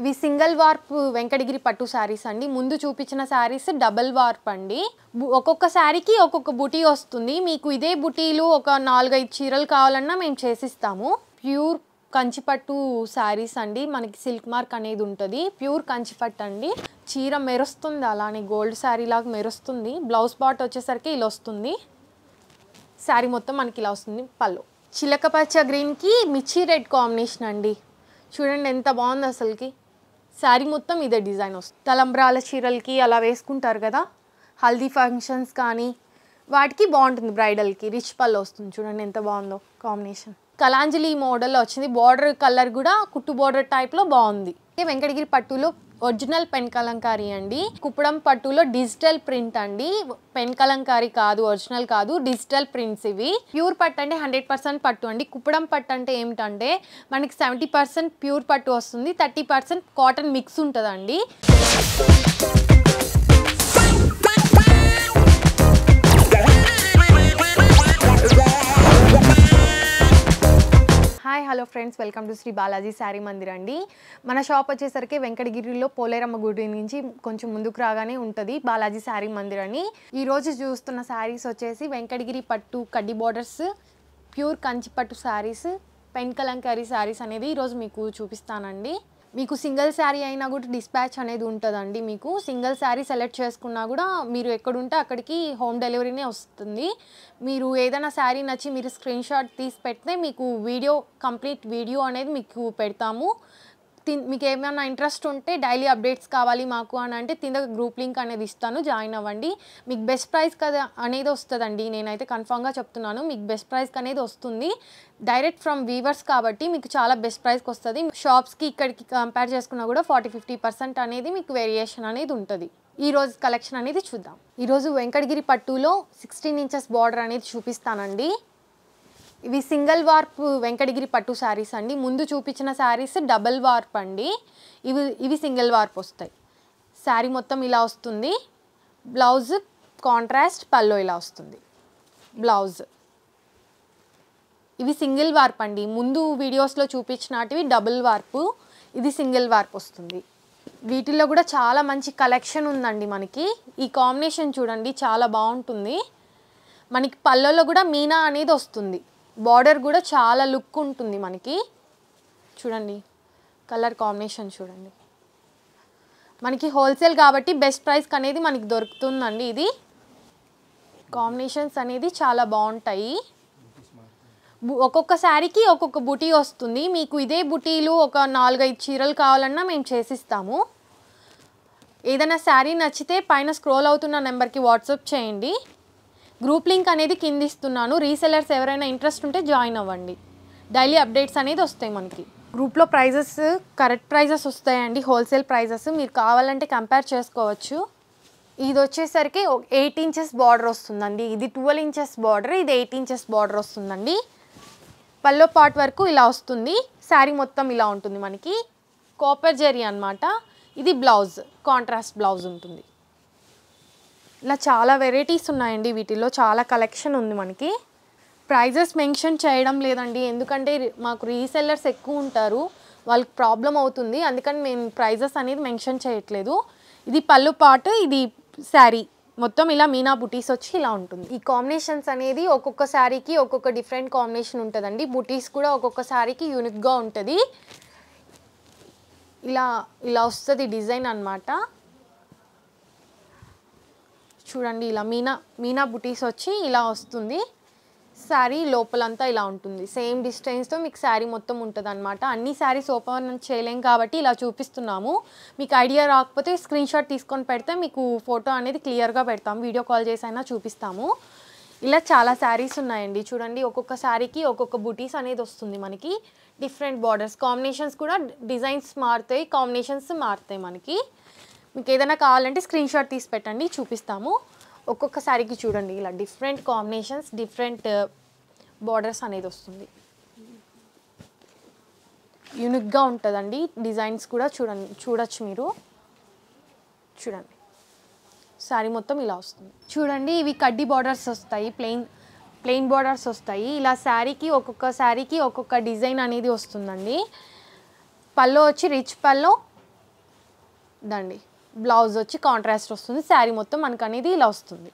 ఇవి single warp Venkatagiri పట్టు శారీస్ అండి ముందు చూపించిన శారీస్ డబల్ వార్ప్ అండి ఒక్కొక్క శారీకి ఒక్కొక్క బుటీ వస్తుంది మీకు ఇదే బుటీలు ఒక నాలుగైదు చీరలు కావాలన్నా మేము చేసిస్తాము ప్యూర్ కంచిపట్టు శారీస్ అండి మనకి సిల్క్ మార్క్ అనేది ఉంటుంది ప్యూర్ కంచిపట్టు అండి చీర మెరుస్తుంది అలానే గోల్డ్ శారీ లాగా మెరుస్తుంది బ్లౌజ్ పాట్ వచ్చేసరికి ఇలా వస్తుంది శారీ మొత్తం మనకి ఇలా వస్తుంది పళ్ళు చిలకపచ్చ గ్రీన్కి మిర్చి రెడ్ కాంబినేషన్ అండి చూడండి ఎంత బాగుంది అసలుకి శారీ మొత్తం ఇదే డిజైన్ వస్తుంది తలంబ్రాల చీరలకి అలా వేసుకుంటారు కదా హల్దీ ఫంక్షన్స్ కానీ వాటికి బాగుంటుంది బ్రైడల్కి రిచ్ పళ్ళు వస్తుంది చూడండి ఎంత బాగుందో కాంబినేషన్ కలాంజలి మోడల్లో వచ్చింది బార్డర్ కలర్ కూడా కుట్టు బార్డర్ టైప్లో బాగుంది వెంకటగిరి పట్టులో ఒరిజినల్ పెన్ కలంకారీ అండి కుప్పడం పట్టులో డిజిటల్ ప్రింట్ అండి పెన్ కలంకారీ కాదు ఒరిజినల్ కాదు డిజిటల్ ప్రింట్స్ ఇవి ప్యూర్ పట్టు అంటే హండ్రెడ్ పర్సెంట్ పట్టు అండి కుప్పడం పట్టు అంటే ఏమిటంటే మనకి సెవెంటీ పర్సెంట్ ప్యూర్ పట్టు వస్తుంది థర్టీ పర్సెంట్ కాటన్ మిక్స్ ఉంటుందండి hi hello friends welcome to Shri Balaji Sari Mandir అండి మన షాప్ వచ్చేసరికి వెంకటగిరిలో పోలేరమ్మ గుడి నుంచి కొంచెం ముందుకు రాగానే ఉంటుంది బాలాజీ శారీ మందిర్ అని ఈరోజు చూస్తున్న శారీస్ వచ్చేసి వెంకటగిరి పట్టు కడ్డీ బార్డర్స్ ప్యూర్ కంచి పట్టు శారీస్ పెన్ కలంకారీ శారీస్ అనేది ఈరోజు మీకు చూపిస్తానండి మీకు సింగిల్ శారీ అయినా కూడా డిస్పాచ్ అనేది ఉంటుందండి మీకు సింగిల్ శారీ సెలెక్ట్ చేసుకున్నా కూడా మీరు ఎక్కడుంటే అక్కడికి హోమ్ డెలివరీనే వస్తుంది మీరు ఏదైనా శారీ నచ్చి మీరు స్క్రీన్ షాట్ తీసి పెడితే మీకు వీడియో కంప్లీట్ వీడియో అనేది మీకు పెడతాము మీకు ఏమైనా ఇంట్రెస్ట్ ఉంటే డైలీ అప్డేట్స్ కావాలి మాకు అని అంటే కింద గ్రూప్ లింక్ అనేది ఇస్తాను జాయిన్ అవ్వండి మీకు బెస్ట్ ప్రైస్ కదా అనేది వస్తుందండి నేనైతే కన్ఫామ్గా చెప్తున్నాను మీకు బెస్ట్ ప్రైస్కి అనేది వస్తుంది డైరెక్ట్ ఫ్రమ్ వీవర్స్ కాబట్టి మీకు చాలా బెస్ట్ ప్రైస్కి వస్తుంది షాప్స్కి ఇక్కడికి కంపేర్ చేసుకున్నా కూడా ఫార్టీ ఫిఫ్టీ పర్సెంట్ అనేది మీకు వేరియేషన్ అనేది ఉంటుంది ఈ రోజు కలెక్షన్ అనేది చూద్దాం ఈరోజు వెంకటగిరి పట్టులో సిక్స్టీన్ ఇంచెస్ బార్డర్ అనేది చూపిస్తానండి ఇవి సింగిల్ వార్ప్ వెంకటగిరి పట్టు శారీస్ అండి ముందు చూపించిన శారీస్ డబల్ వార్ప్ అండి ఇవి ఇవి సింగిల్ వార్ప్ వస్తాయి శారీ మొత్తం ఇలా వస్తుంది బ్లౌజ్ కాంట్రాస్ట్ పల్లో ఇలా వస్తుంది బ్లౌజ్ ఇవి సింగిల్ వార్ప్ అండి ముందు వీడియోస్లో చూపించినటివి డబుల్ వార్పు ఇది సింగిల్ వార్ప్ వస్తుంది వీటిల్లో కూడా చాలా మంచి కలెక్షన్ ఉందండి మనకి ఈ కాంబినేషన్ చూడండి చాలా బాగుంటుంది మనకి పళ్ళలో కూడా మీనా అనేది వస్తుంది బార్డర్ కూడా చాలా లుక్ ఉంటుంది మనకి చూడండి కలర్ కాంబినేషన్ చూడండి మనకి హోల్సేల్ కాబట్టి బెస్ట్ ప్రైస్కి అనేది మనకి దొరుకుతుందండి ఇది కాంబినేషన్స్ అనేది చాలా బాగుంటాయి ఒక్కొక్క శారీకి ఒక్కొక్క బుటీ వస్తుంది మీకు ఇదే బుటీలు ఒక నాలుగైదు చీరలు కావాలన్నా మేము చేసిస్తాము ఏదైనా శారీ నచ్చితే పైన స్క్రోల్ అవుతున్న నెంబర్కి వాట్సాప్ చేయండి గ్రూప్ లింక్ అనేది కింద ఇస్తున్నాను రీసెలర్స్ ఎవరైనా ఇంట్రెస్ట్ ఉంటే జాయిన్ అవ్వండి డైలీ అప్డేట్స్ అనేది వస్తాయి మనకి గ్రూప్లో ప్రైజెస్ కరెక్ట్ ప్రైజెస్ వస్తాయండి హోల్సేల్ ప్రైజెస్ మీరు కావాలంటే కంపేర్ చేసుకోవచ్చు ఇది వచ్చేసరికి ఎయిట్ ఇంచెస్ బార్డర్ వస్తుందండి ఇది ట్వెల్వ్ ఇంచెస్ బార్డర్ ఇది ఎయిట్ ఇంచెస్ బార్డర్ వస్తుందండి పల్లో పార్ట్ వరకు ఇలా వస్తుంది శారీ మొత్తం ఇలా ఉంటుంది మనకి కాపర్ జెరీ అనమాట ఇది బ్లౌజ్ కాంట్రాస్ట్ బ్లౌజ్ ఉంటుంది ఇలా చాలా వెరైటీస్ ఉన్నాయండి వీటిల్లో చాలా కలెక్షన్ ఉంది మనకి ప్రైజెస్ మెన్షన్ చేయడం లేదండి ఎందుకంటే మాకు రీసెల్లర్స్ ఎక్కువ ఉంటారు వాళ్ళకి ప్రాబ్లం అవుతుంది అందుకని మేము ప్రైజెస్ అనేది మెన్షన్ చేయట్లేదు ఇది పళ్ళు పాటు ఇది శారీ మొత్తం ఇలా మీనా బుటీస్ వచ్చి ఇలా ఉంటుంది ఈ కాంబినేషన్స్ అనేది ఒక్కొక్క శారీకి ఒక్కొక్క డిఫరెంట్ కాంబినేషన్ ఉంటుందండి బుటీస్ కూడా ఒక్కొక్క శారీకి యూనిక్గా ఉంటుంది ఇలా ఇలా వస్తుంది డిజైన్ అనమాట చూడండి ఇలా మీనా మీనా బుటీస్ వచ్చి ఇలా వస్తుంది శారీ లోపలంతా ఇలా ఉంటుంది సేమ్ డిస్టెన్స్తో మీకు శారీ మొత్తం ఉంటుంది అనమాట అన్ని శారీస్ ఓపెన్ చేయలేం కాబట్టి ఇలా చూపిస్తున్నాము మీకు ఐడియా రాకపోతే స్క్రీన్ షాట్ తీసుకొని పెడితే మీకు ఫోటో అనేది క్లియర్గా పెడతాం వీడియో కాల్ చేసైనా చూపిస్తాము ఇలా చాలా శారీస్ ఉన్నాయండి చూడండి ఒక్కొక్క శారీకి ఒక్కొక్క బుటీస్ అనేది వస్తుంది మనకి డిఫరెంట్ బార్డర్స్ కాంబినేషన్స్ కూడా డిజైన్స్ మారుతాయి కాంబినేషన్స్ మారుతాయి మనకి మీకు ఏదైనా కావాలంటే స్క్రీన్ షాట్ తీసి పెట్టండి చూపిస్తాము ఒక్కొక్కసారికి చూడండి ఇలా డిఫరెంట్ కాంబినేషన్స్ డిఫరెంట్ బార్డర్స్ అనేది వస్తుంది యూనిక్గా ఉంటుందండి డిజైన్స్ కూడా చూడండి చూడొచ్చు మీరు చూడండి శారీ మొత్తం ఇలా వస్తుంది చూడండి ఇవి కడ్డీ బార్డర్స్ వస్తాయి ప్లెయిన్ ప్లెయిన్ బార్డర్స్ వస్తాయి ఇలా శారీకి ఒక్కొక్క శారీకి ఒక్కొక్క డిజైన్ అనేది వస్తుందండి పల్లో వచ్చి రిచ్ పల్లో దండి బ్లౌజ్ వచ్చి కాంట్రాస్ట్ వస్తుంది శారీ మొత్తం మనకు అనేది ఇలా వస్తుంది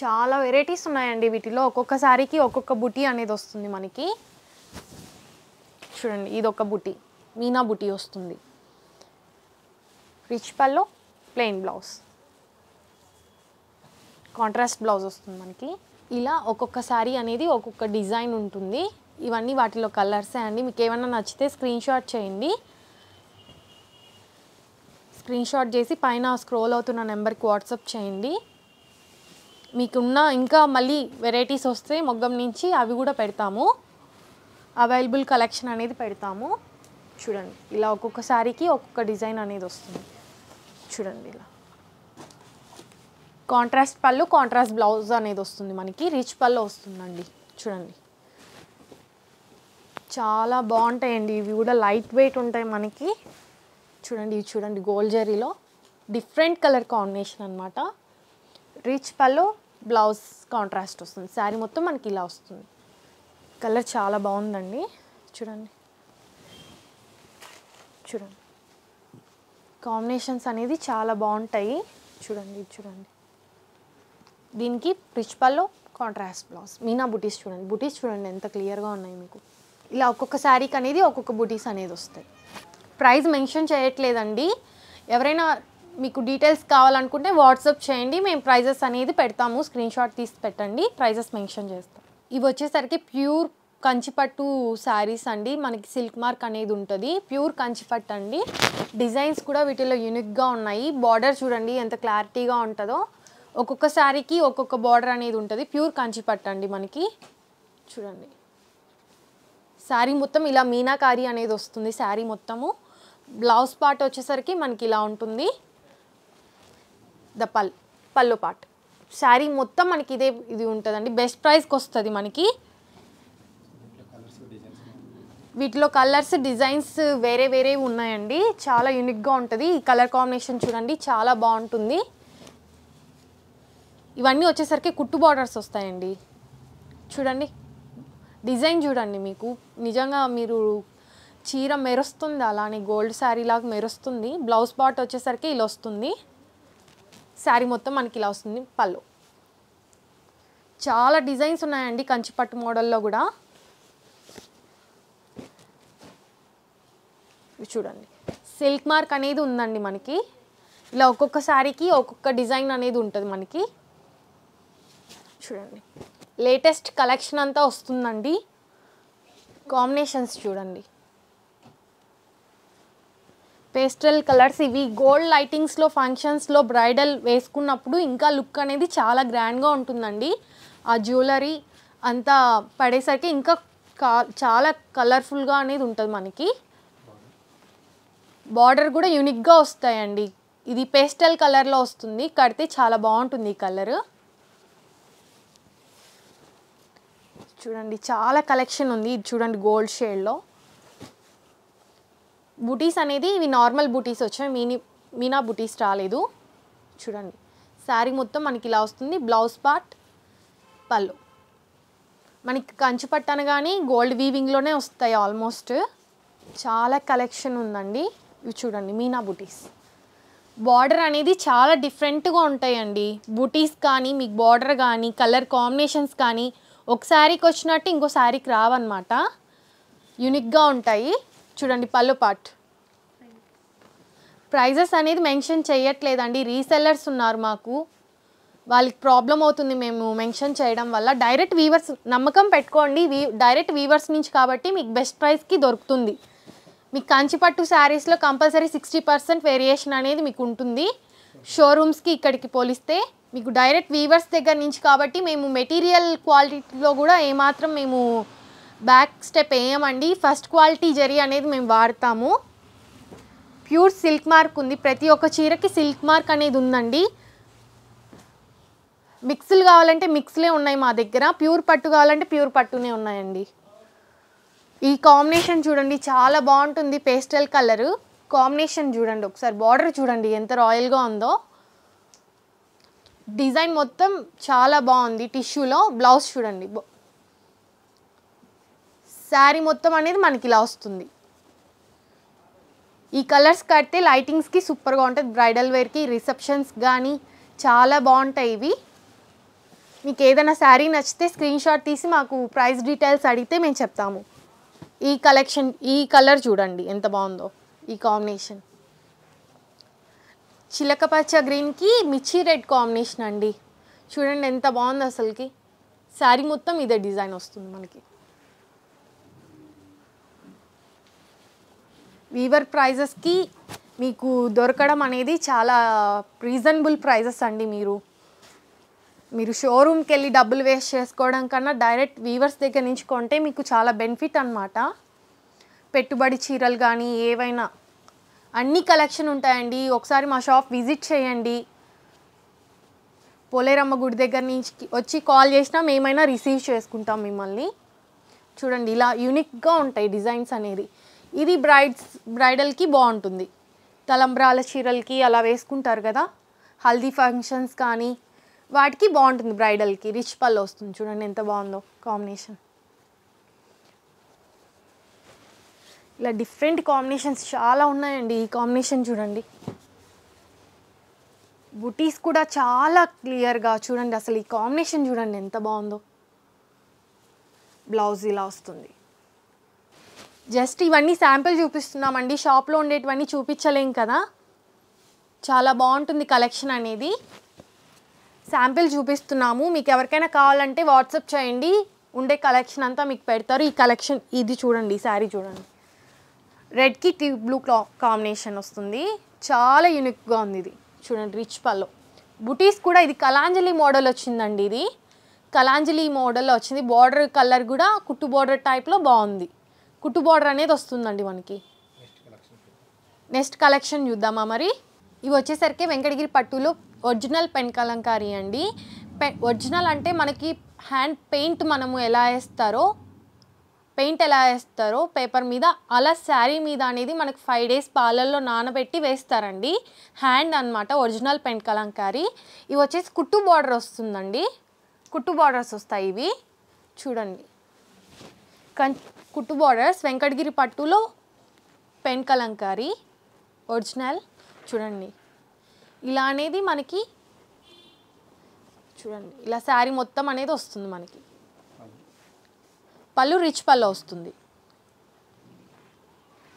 చాలా వెరైటీస్ ఉన్నాయండి వీటిలో ఒక్కొక్క శారీకి ఒక్కొక్క బుటీ అనేది వస్తుంది మనకి చూడండి ఇది ఒక బుటీ మీనా బుటీ వస్తుంది rich pallu plain blouse contrast blouse వస్తుంది మనకి ఇలా ఒక్కొక్క శారీ అనేది ఒక్కొక్క డిజైన్ ఉంటుంది ఇవన్నీ వాటిలో కలర్సే అండి మీకు ఏమన్నా నచ్చితే స్క్రీన్ షాట్ చేయండి స్క్రీన్ షాట్ చేసి పైన స్క్రోల్ అవుతున్న నెంబర్కి వాట్సాప్ చేయండి మీకున్న ఇంకా మళ్ళీ వెరైటీస్ వస్తే మొగ్గం నుంచి అవి కూడా పెడతాము అవైలబుల్ కలెక్షన్ అనేది పెడతాము చూడండి ఇలా ఒక్కొక్క శారీకి ఒక్కొక్క డిజైన్ అనేది వస్తుంది చూడండి ఇలా కాంట్రాస్ట్ పళ్ళు కాంట్రాస్ట్ బ్లౌజ్ అనేది వస్తుంది మనకి రిచ్ పళ్ళు వస్తుందండి చూడండి చాలా బాగుంటాయండి ఇవి కూడా లైట్ వెయిట్ ఉంటాయి మనకి చూడండి ఇవి చూడండి గోల్డ్ జరీలో డిఫరెంట్ కలర్ కాంబినేషన్ అనమాట రిచ్ పల్లో బ్లౌజ్ కాంట్రాస్ట్ వస్తుంది శారీ మొత్తం మనకి ఇలా వస్తుంది కలర్ చాలా బాగుందండి చూడండి చూడండి కాంబినేషన్స్ అనేది చాలా బాగుంటాయి చూడండి చూడండి దీనికి rich pallu contrast blouse meena butis చూడండి బుటీస్ చూడండి ఎంత క్లియర్గా ఉన్నాయి మీకు ఇలా ఒక్కొక్క శారీకి అనేది ఒక్కొక్క బుటీస్ అనేది వస్తాయి ప్రైస్ మెన్షన్ చేయట్లేదండి ఎవరైనా మీకు డీటెయిల్స్ కావాలనుకుంటే వాట్సాప్ చేయండి మేము ప్రైజెస్ అనేది పెడతాము స్క్రీన్ షాట్ తీసి పెట్టండి ప్రైజెస్ మెన్షన్ చేస్తాం ఇవి వచ్చేసరికి ప్యూర్ కంచిపట్టు శారీస్ అండి మనకి సిల్క్ మార్క్ అనేది ఉంటుంది ప్యూర్ కంచిపట్టు అండి డిజైన్స్ కూడా వీటిలో యూనిక్గా ఉన్నాయి బార్డర్ చూడండి ఎంత క్లారిటీగా ఉంటుందో ఒక్కొక్క శారీకి ఒక్కొక్క బార్డర్ అనేది ఉంటుంది ప్యూర్ కంచిపట్టు అండి మనకి చూడండి శారీ మొత్తం ఇలా మీనాకారీ అనేది వస్తుంది శారీ మొత్తము బ్లౌజ్ పార్ట్ వచ్చేసరికి మనకి ఇలా ఉంటుంది ద పల్ పళ్ళు పార్ట్ శారీ మొత్తం మనకి ఇదే ఇది ఉంటుందండి బెస్ట్ ప్రైస్కి వస్తుంది మనకి వీటిలో కలర్స్ డిజైన్స్ వేరే వేరే ఉన్నాయండి చాలా యూనిక్గా ఉంటుంది ఈ కలర్ కాంబినేషన్ చూడండి చాలా బాగుంటుంది ఇవన్నీ వచ్చేసరికి కుట్టు బార్డర్స్ వస్తాయండి చూడండి డిజైన్ చూడండి మీకు నిజంగా మీరు చీర మెరుస్తుంది అలానే గోల్డ్ శారీ లాగా మెరుస్తుంది బ్లౌజ్ పార్ట్ వచ్చేసరికి ఇలా వస్తుంది శారీ మొత్తం మనకి ఇలా వస్తుంది పళ్ళు చాలా డిజైన్స్ ఉన్నాయండి కంచిపట్టు మోడల్లో కూడా చూడండి సిల్క్ మార్క్ అనేది ఉందండి మనకి ఇలా ఒక్కొక్క శారీకి ఒక్కొక్క డిజైన్ అనేది ఉంటుంది మనకి చూడండి లేటెస్ట్ కలెక్షన్ అంతా వస్తుందండి కాంబినేషన్స్ చూడండి పేస్టల్ కలర్స్ ఇవి గోల్డ్ లైటింగ్స్లో ఫంక్షన్స్లో బ్రైడల్ వేసుకున్నప్పుడు ఇంకా లుక్ అనేది చాలా గ్రాండ్గా ఉంటుందండి ఆ జ్యువెలరీ అంతా పడేసరికి ఇంకా చాలా కలర్ఫుల్గా అనేది ఉంటుంది మనకి బార్డర్ కూడా యూనిక్గా వస్తాయండి ఇది పేస్టల్ కలర్లో వస్తుంది కడితే చాలా బాగుంటుంది ఈ కలర్ చూడండి చాలా కలెక్షన్ ఉంది ఇది చూడండి గోల్డ్ షేడ్లో బుటీస్ అనేది ఇవి నార్మల్ బుటీస్ వచ్చాయి మీని మీనా బుటీస్ రాలేదు చూడండి శారీ మొత్తం మనకి ఇలా వస్తుంది బ్లౌజ్ పార్ట్ పళ్ళు మనకి కంచు పట్టన కానీ గోల్డ్ వీవింగ్లోనే వస్తాయి ఆల్మోస్ట్ చాలా కలెక్షన్ ఉందండి ఇవి చూడండి మీనా బుటీస్ బార్డర్ అనేది చాలా డిఫరెంట్గా ఉంటాయండి బుటీస్ కానీ మీకు బార్డర్ కానీ కలర్ కాంబినేషన్స్ కానీ ఒక శారీకి వచ్చినట్టు ఇంకో శారీకి రావన్నమాట యునిక్గా ఉంటాయి చూడండి పళ్ళు పార్ట్ ప్రైజెస్ అనేది మెన్షన్ చేయట్లేదండి రీసెల్లర్స్ ఉన్నారు మాకు వాళ్ళకి ప్రాబ్లం అవుతుంది మేము మెన్షన్ చేయడం వల్ల డైరెక్ట్ వీవర్స్ నమ్మకం పెట్టుకోండి వీ డైరెక్ట్ వీవర్స్ నుంచి కాబట్టి మీకు బెస్ట్ ప్రైస్కి దొరుకుతుంది మీకు కంచిపట్టు శారీస్లో కంపల్సరీ సిక్స్టీ పర్సెంట్ వేరియేషన్ అనేది మీకు ఉంటుంది షోరూమ్స్కి ఇక్కడికి పోలిస్తే మీకు డైరెక్ట్ వీవర్స్ దగ్గర నుంచి కాబట్టి మేము మెటీరియల్ క్వాలిటీలో కూడా ఏమాత్రం మేము బ్యాక్ స్టెప్ వేయమండి ఫస్ట్ క్వాలిటీ జరీ అనేది మేము వాడతాము ప్యూర్ సిల్క్ మార్క్ ఉంది ప్రతి ఒక్క చీరకి సిల్క్ మార్క్ అనేది ఉందండి మిక్స్లు కావాలంటే మిక్స్లే ఉన్నాయి మా దగ్గర ప్యూర్ పట్టు కావాలంటే ప్యూర్ పట్టునే ఉన్నాయండి ఈ కాంబినేషన్ చూడండి చాలా బాగుంటుంది పేస్టల్ కలరు కాంబినేషన్ చూడండి ఒకసారి బార్డర్ చూడండి ఎంత రాయల్గా ఉందో డిజైన్ మొత్తం చాలా బాగుంది టిష్యూలో బ్లౌజ్ చూడండి శారీ మొత్తం అనేది మనకి ఇలా వస్తుంది ఈ కలర్స్ కడితే లైటింగ్స్కి సూపర్గా ఉంటుంది బ్రైడల్ వేర్కి రిసెప్షన్స్ కానీ చాలా బాగుంటాయి ఇవి మీకు ఏదైనా శారీ నచ్చితే స్క్రీన్ షాట్ తీసి మాకు ప్రైస్ డీటెయిల్స్ అడిగితే మేము చెప్తాము ఈ కలెక్షన్ ఈ కలర్ చూడండి ఎంత బాగుందో ఈ కాంబినేషన్ చిలక పచ్చ గ్రీన్కి మిర్చి రెడ్ కాంబినేషన్ అండి చూడండి ఎంత బాగుంది అసలుకి శారీ మొత్తం ఇదే డిజైన్ వస్తుంది మనకి వీవర్ ప్రైజెస్కి మీకు దొరకడం అనేది చాలా రీజనబుల్ ప్రైజెస్ అండి మీరు మీరు షోరూమ్కి వెళ్ళి డబ్బులు వేస్ట్ చేసుకోవడం కన్నా డైరెక్ట్ వీవర్స్ దగ్గర నుంచి కొంటే మీకు చాలా బెనిఫిట్ అనమాట పెట్టుబడి చీరలు కానీ ఏవైనా అన్ని కలెక్షన్ ఉంటాయండి ఒకసారి మా షాప్ విజిట్ చేయండి పోలేరమ్మ గుడి దగ్గర నుంచి వచ్చి కాల్ చేసినా మేమైనా రిసీవ్ చేసుకుంటాం మిమ్మల్ని చూడండి ఇలా యూనిక్గా ఉంటాయి డిజైన్స్ అనేది ఇది బ్రైడ్స్ బ్రైడల్కి బాగుంటుంది తలంబ్రాల చీరలకి అలా వేసుకుంటారు కదా హల్దీ ఫంక్షన్స్ కానీ వాటికి బాగుంటుంది బ్రైడల్కి రిచ్ పళ్ళు వస్తుంది చూడండి ఎంత బాగుందో కాంబినేషన్ ఇలా డిఫరెంట్ కాంబినేషన్స్ చాలా ఉన్నాయండి ఈ కాంబినేషన్ చూడండి బుటీస్ కూడా చాలా క్లియర్గా చూడండి అసలు ఈ కాంబినేషన్ చూడండి ఎంత బాగుందో బ్లౌజ్ ఇలా వస్తుంది జస్ట్ ఇవన్నీ శాంపిల్ చూపిస్తున్నామండి షాప్లో ఉండేటివన్నీ చూపించలేం కదా చాలా బాగుంటుంది కలెక్షన్ అనేది శాంపిల్ చూపిస్తున్నాము మీకు ఎవరికైనా కావాలంటే వాట్సాప్ చేయండి ఉండే కలెక్షన్ అంతా మీకు పెడతారు ఈ కలెక్షన్ ఇది చూడండి ఈ శారీ చూడండి రెడ్కి టీ బ్లూ క్లా కాంబినేషన్ వస్తుంది చాలా యూనిక్గా ఉంది ఇది చూడండి రిచ్ పల్లో బుటీస్ కూడా ఇది కలాంజలి మోడల్ వచ్చిందండి ఇది కలాంజలి మోడల్లో వచ్చింది బార్డర్ కలర్ కూడా కుట్టు బార్డర్ టైప్లో బాగుంది కుట్టు బార్డర్ అనేది వస్తుందండి మనకి నెక్స్ట్ కలెక్షన్ చూద్దామా మరి ఇవి వచ్చేసరికి వెంకటగిరి పట్టులో ఒరిజినల్ పెన్ కలంకారీ అండి పె ఒరిజినల్ అంటే మనకి హ్యాండ్ పెయింట్ మనము ఎలా వేస్తారో పెయింట్ ఎలా వేస్తారో పేపర్ మీద అలా శారీ మీద అనేది మనకు ఫైవ్ డేస్ పాలల్లో నానబెట్టి వేస్తారండి హ్యాండ్ అనమాట ఒరిజినల్ పెన్ కలంకారీ ఇవి వచ్చేసి కుట్టు బార్డర్ వస్తుందండి కుట్టు బార్డర్స్ వస్తాయి ఇవి చూడండి కం కుట్టు బార్డర్స్ వెంకటగిరి పట్టులో పెన్ కలంకారీ ఒరిజినల్ చూడండి ఇలా అనేది మనకి చూడండి ఇలా శారీ మొత్తం అనేది వస్తుంది మనకి పళ్ళు రిచ్ పళ్ళు వస్తుంది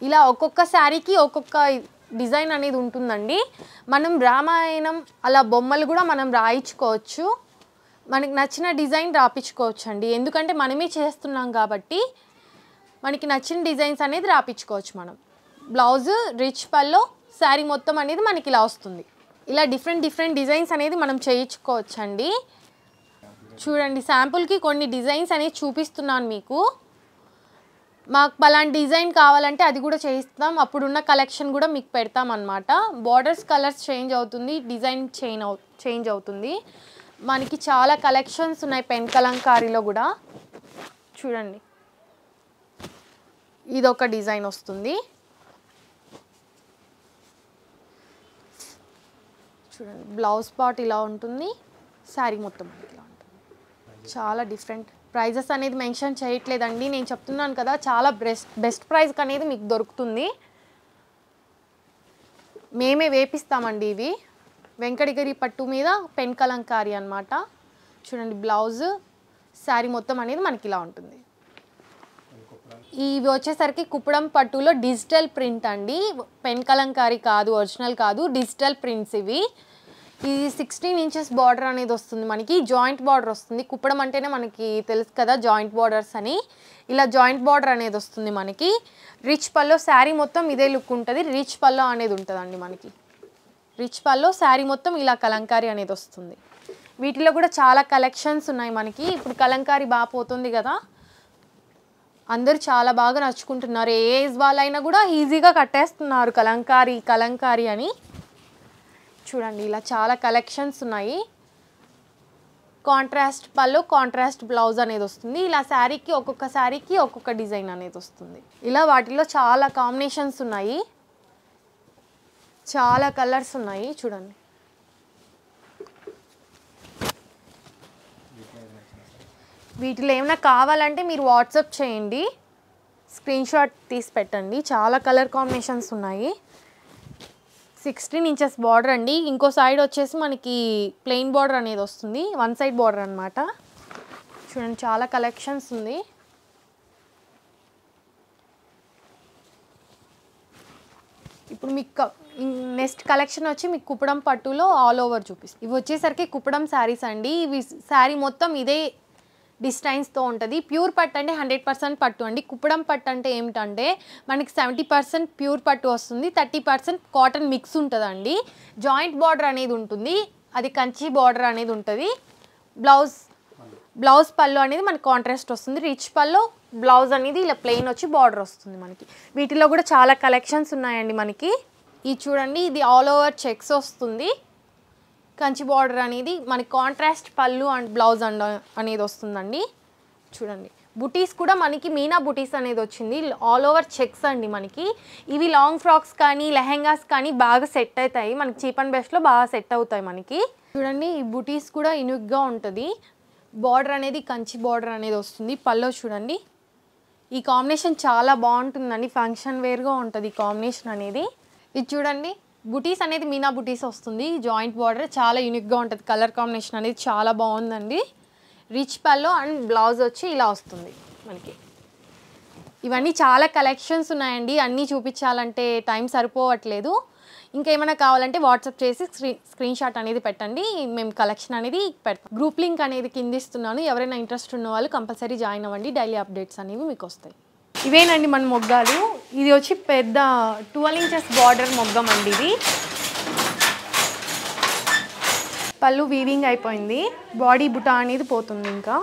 ఇలా ఒక్కొక్క శారీకి ఒక్కొక్క డిజైన్ అనేది ఉంటుందండి మనం రామాయణం అలా బొమ్మలు కూడా మనం రాయించుకోవచ్చు మనకి నచ్చిన డిజైన్ రాపించుకోవచ్చు అండి ఎందుకంటే మనమే చేస్తున్నాం కాబట్టి మనకి నచ్చిన డిజైన్స్ అనేది రాపించుకోవచ్చు మనం బ్లౌజ్ రిచ్ పల్లో శారీ మొత్తం అనేది మనకి ఇలా వస్తుంది ఇలా డిఫరెంట్ డిఫరెంట్ డిజైన్స్ అనేది మనం చేయించుకోవచ్చండి చూడండి శాంపుల్కి కొన్ని డిజైన్స్ అనేది చూపిస్తున్నాను మీకు మాకు పలాంటి డిజైన్ కావాలంటే అది కూడా చేయిస్తాం అప్పుడున్న కలెక్షన్ కూడా మీకు పెడతాం అనమాట బార్డర్స్ కలర్స్ చేంజ్ అవుతుంది డిజైన్ చేంజ్ అవు చేంజ్ అవుతుంది మనకి చాలా కలెక్షన్స్ ఉన్నాయి పెన్ కలంకారీలో కూడా చూడండి ఇదొక డిజైన్ వస్తుంది చూడండి బ్లౌజ్ పార్ట్ ఇలా ఉంటుంది శారీ మొత్తం ఇలా ఉంటుంది చాలా డిఫరెంట్ ప్రైజెస్ అనేది మెన్షన్ చేయట్లేదండి నేను చెప్తున్నాను కదా చాలా బెస్ట్ బెస్ట్ ప్రైజ్కి అనేది మీకు దొరుకుతుంది మేమే వేపిస్తామండి ఇవి వెంకటగిరి పట్టు మీద పెన్ కలంకారీ అనమాట చూడండి బ్లౌజ్ శారీ మొత్తం అనేది మనకి ఇలా ఉంటుంది ఇవి వచ్చేసరికి కుప్పడం పట్టులో డిజిటల్ ప్రింట్ అండి పెన్ కలంకారీ కాదు ఒరిజినల్ కాదు డిజిటల్ ప్రింట్స్ ఇవి ఇది సిక్స్టీన్ ఇంచెస్ బార్డర్ అనేది వస్తుంది మనకి జాయింట్ బార్డర్ వస్తుంది కుప్పడం అంటేనే మనకి తెలుసు కదా జాయింట్ బార్డర్స్ అని ఇలా జాయింట్ బార్డర్ అనేది వస్తుంది మనకి రిచ్ పల్లో శారీ మొత్తం ఇదే లుక్ ఉంటుంది రిచ్ పల్లో అనేది ఉంటుందండి మనకి రిచ్ పల్లో శారీ మొత్తం ఇలా కలంకారీ అనేది వస్తుంది వీటిలో కూడా చాలా కలెక్షన్స్ ఉన్నాయి మనకి ఇప్పుడు కలంకారీ బాగా పోతుంది కదా అందరూ చాలా బాగా నచ్చుకుంటున్నారు ఏ ఏజ్ వాళ్ళైనా కూడా ఈజీగా కట్టేస్తున్నారు కలంకారి కలంకారి అని చూడండి ఇలా చాలా కలెక్షన్స్ ఉన్నాయి కాంట్రాస్ట్ పళ్ళు కాంట్రాస్ట్ బ్లౌజ్ అనేది వస్తుంది ఇలా శారీకి ఒక్కొక్క శారీకి ఒక్కొక్క డిజైన్ అనేది వస్తుంది ఇలా వాటిలో చాలా కాంబినేషన్స్ ఉన్నాయి చాలా కలర్స్ ఉన్నాయి చూడండి వీటిలో ఏమైనా కావాలంటే మీరు వాట్సప్ చేయండి స్క్రీన్ షాట్ తీసి పెట్టండి చాలా కలర్ కాంబినేషన్స్ ఉన్నాయి సిక్స్టీన్ ఇంచెస్ బార్డర్ అండి ఇంకో సైడ్ వచ్చేసి మనకి ప్లెయిన్ బార్డర్ అనేది వస్తుంది వన్ సైడ్ బార్డర్ అనమాట చూడండి చాలా కలెక్షన్స్ ఉంది ఇప్పుడు మీకు నెక్స్ట్ కలెక్షన్ వచ్చి మీకు కుప్పడం పట్టులో ఆల్ ఓవర్ చూపిస్తుంది ఇవి వచ్చేసరికి కుప్పడం శారీస్ అండి ఇవి శారీ మొత్తం ఇదే డిస్టైన్స్తో ఉంటుంది ప్యూర్ పట్టు అంటే హండ్రెడ్ పర్సెంట్ పట్టు అండి కుప్పడం పట్టు అంటే ఏమిటంటే మనకి సెవెంటీ పర్సెంట్ ప్యూర్ పట్టు వస్తుంది థర్టీ పర్సెంట్ కాటన్ మిక్స్ ఉంటుందండి జాయింట్ బార్డర్ అనేది ఉంటుంది అది కంచి బార్డర్ అనేది ఉంటుంది బ్లౌజ్ బ్లౌజ్ పళ్ళు అనేది మనకి కాంట్రాస్ట్ వస్తుంది రిచ్ పళ్ళు బ్లౌజ్ అనేది ఇలా ప్లెయిన్ వచ్చి బార్డర్ వస్తుంది మనకి వీటిలో కూడా చాలా కలెక్షన్స్ ఉన్నాయండి మనకి ఇది చూడండి ఇది ఆల్ ఓవర్ చెక్స్ వస్తుంది కంచి బార్డర్ అనేది మనకి కాంట్రాస్ట్ పళ్ళు అండ్ బ్లౌజ్ అండ్ అనేది వస్తుందండి చూడండి బుటీస్ కూడా మనకి మీనా బుటీస్ అనేది వచ్చింది ఆల్ ఓవర్ చెక్స్ అండి మనకి ఇవి లాంగ్ ఫ్రాక్స్ కానీ లెహెంగాస్ కానీ బాగా సెట్ అవుతాయి మనకి చీప్ అండ్ బెస్ట్లో బాగా సెట్ అవుతాయి మనకి చూడండి ఈ బుటీస్ కూడా ఇనుగ్గా ఉంటుంది బార్డర్ అనేది కంచి బార్డర్ అనేది వస్తుంది పల్లో చూడండి ఈ కాంబినేషన్ చాలా బాగుంటుందండి ఫంక్షన్ వేర్గా ఉంటుంది ఈ కాంబినేషన్ అనేది ఇది చూడండి బుటీస్ అనేది మీనా బుటీస్ వస్తుంది జాయింట్ బార్డర్ చాలా యూనిక్గా ఉంటుంది కలర్ కాంబినేషన్ అనేది చాలా బాగుందండి రిచ్ పల్లో అండ్ బ్లౌజ్ వచ్చి ఇలా వస్తుంది మనకి ఇవన్నీ చాలా కలెక్షన్స్ ఉన్నాయండి అన్నీ చూపించాలంటే టైం సరిపోవట్లేదు ఇంకేమైనా కావాలంటే వాట్సాప్ చేసి స్క్రీన్ స్క్రీన్ షాట్ అనేది పెట్టండి మేము కలెక్షన్ అనేది పెడతాం గ్రూప్ లింక్ అనేది కిందిస్తున్నాను ఎవరైనా ఇంట్రెస్ట్ ఉన్న వాళ్ళు కంపల్సరీ జాయిన్ అవ్వండి డైలీ అప్డేట్స్ అనేవి మీకు వస్తాయి ఇవేనండి మన మొగ్గాలు ఇది వచ్చి పెద్ద ట్వెల్వ్ ఇంచెస్ బార్డర్ మొగ్గం అండి ఇది పళ్ళు వీవింగ్ అయిపోయింది బాడీ బుటా అనేది పోతుంది ఇంకా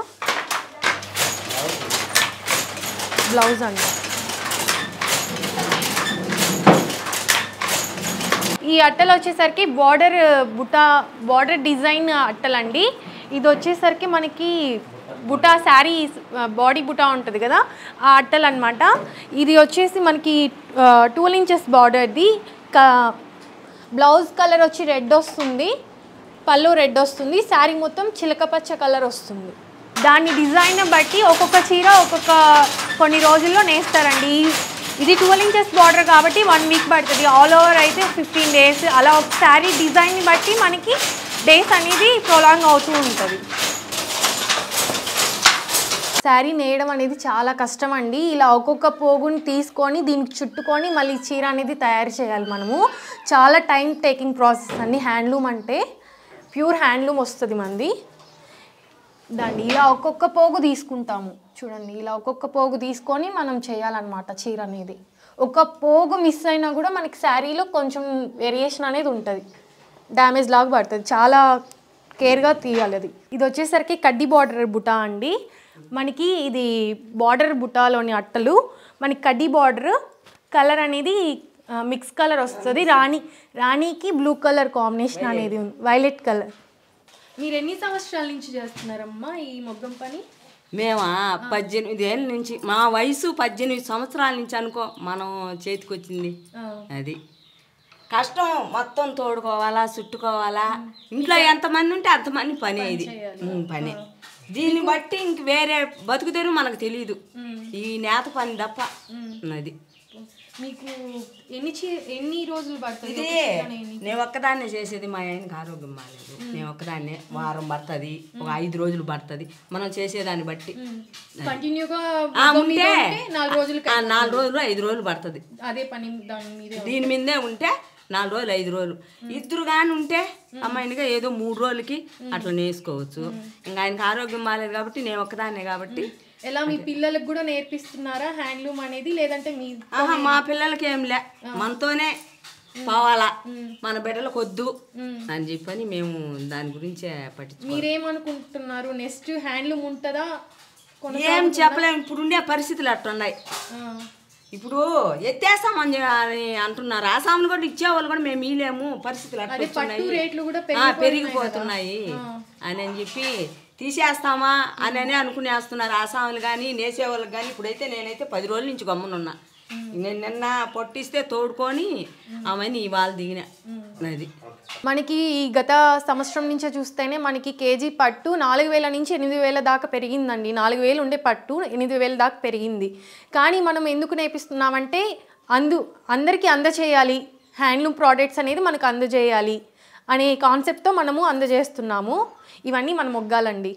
బ్లౌజ్ అండి ఈ అట్టలు వచ్చేసరికి బార్డర్ బుటా బార్డర్ డిజైన్ అట్టలండి ఇది వచ్చేసరికి మనకి బుటా శారీ బాడీ బుటా ఉంటుంది కదా ఆ అట్టలు అనమాట ఇది వచ్చేసి మనకి టూ ఇంచెస్ బార్డర్ది బ్లౌజ్ కలర్ వచ్చి రెడ్ వస్తుంది పళ్ళు రెడ్ వస్తుంది శారీ మొత్తం చిలక పచ్చ కలర్ వస్తుంది దాని డిజైన్ బట్టి ఒక్కొక్క చీర ఒక్కొక్క కొన్ని రోజుల్లో నేస్తారండి ఇది ట్వెల్వ్ ఇంచెస్ బార్డర్ కాబట్టి వన్ వీక్ పడుతుంది ఆల్ ఓవర్ అయితే ఫిఫ్టీన్ డేస్ అలా ఒక శారీ డిజైన్ని బట్టి మనకి డేస్ అనేది ప్రొలాంగ్ అవుతూ ఉంటుంది శారీ నేయడం అనేది చాలా కష్టం అండి ఇలా ఒక్కొక్క పోగుని తీసుకొని దీనికి చుట్టుకొని మళ్ళీ చీర అనేది తయారు చేయాలి మనము చాలా టైం టేకింగ్ ప్రాసెస్ అండి హ్యాండ్లూమ్ అంటే ప్యూర్ హ్యాండ్లూమ్ వస్తుంది మంది దాన్ని ఇలా ఒక్కొక్క పోగు తీసుకుంటాము చూడండి ఇలా ఒక్కొక్క పోగు తీసుకొని మనం చేయాలన్నమాట చీర అనేది ఒక పోగు మిస్ అయినా కూడా మనకి శారీలో కొంచెం వేరియేషన్ అనేది ఉంటుంది డ్యామేజ్ లాగా పడుతుంది చాలా కేర్గా తీయాలి అది ఇది వచ్చేసరికి కడ్డీ బార్డర్ బుటా అండి మనకి ఇది బార్డర్ బుట్టాలోని అట్టలు మనకి కడ్డీ బార్డర్ కలర్ అనేది మిక్స్ కలర్ వస్తుంది రాణి రాణికి బ్లూ కలర్ కాంబినేషన్ అనేది ఉంది వైలెట్ కలర్ మీరు ఎన్ని సంవత్సరాల నుంచి చేస్తున్నారమ్మా ఈ మొగ్గం పని మేమా పద్దెనిమిది ఏళ్ళ నుంచి మా వయసు పద్దెనిమిది సంవత్సరాల నుంచి అనుకో మనం చేతికొచ్చింది అది కష్టం మొత్తం తోడుకోవాలా చుట్టుకోవాలా ఇంట్లో ఎంతమంది ఉంటే అంతమంది పని ఇది పని దీన్ని బట్టి ఇంక వేరే బతుకుతారు మనకు తెలియదు ఈ నేత పని తప్ప అది మీకు ఎన్ని ఎన్ని రోజులు పడుతుంది నేను ఒక్కదాన్నే చేసేది మా ఆయనకి ఆరోగ్యం బాగాలేదు నేను ఒక్కదాన్నే వారం పడుతుంది ఒక ఐదు రోజులు పడుతుంది మనం చేసేదాన్ని బట్టి కంటిన్యూగా నాలుగు రోజులు నాలుగు రోజులు ఐదు రోజులు పడుతుంది అదే పని దాని మీద దీని మీదే ఉంటే నాలుగు రోజులు ఐదు రోజులు ఇద్దరు కానీ ఉంటే అమ్మాయినిగా ఏదో మూడు రోజులకి అట్లా నేసుకోవచ్చు ఇంకా ఆయనకి ఆరోగ్యం బాగాలేదు కాబట్టి నేను ఒక్కదాన్నే కాబట్టి ఎలా మీ పిల్లలకు కూడా నేర్పిస్తున్నారా హ్యాండ్లూమ్ అనేది లేదంటే మీ మా పిల్లలకి ఏం లే మనతోనే పోవాలా మన బిడ్డలకు వద్దు అని చెప్పని మేము దాని గురించే పట్టి మీరేమనుకుంటున్నారు నెక్స్ట్ హ్యాండ్లూమ్ ఉంటుందా ఏం చెప్పలేము ఇప్పుడు ఉండే పరిస్థితులు అట్లున్నాయి ఇప్పుడు ఎత్తేస్తామని అంటున్నారు ఆసాములు కూడా ఇచ్చేవాళ్ళు కూడా మేము ఇలేము పరిస్థితులు పెరిగిపోతున్నాయి అని అని చెప్పి తీసేస్తామా అని అని అనుకునేస్తున్నారు ఆసాములు కానీ నేసేవాళ్ళకి కానీ ఇప్పుడైతే నేనైతే పది రోజుల నుంచి గమ్మునున్నా నేను నిన్న పొట్టిస్తే తోడుకొని ఆమెని ఇవాళ దిగిన అది మనకి ఈ గత సంవత్సరం నుంచే చూస్తేనే మనకి కేజీ పట్టు నాలుగు వేల నుంచి ఎనిమిది వేల దాకా పెరిగిందండి నాలుగు వేలు ఉండే పట్టు ఎనిమిది వేల దాకా పెరిగింది కానీ మనం ఎందుకు నేర్పిస్తున్నామంటే అందు అందరికీ అందచేయాలి హ్యాండ్లూమ్ ప్రోడక్ట్స్ అనేది మనకు అందజేయాలి అనే కాన్సెప్ట్తో మనము అందజేస్తున్నాము ఇవన్నీ మనం మొగ్గాలండి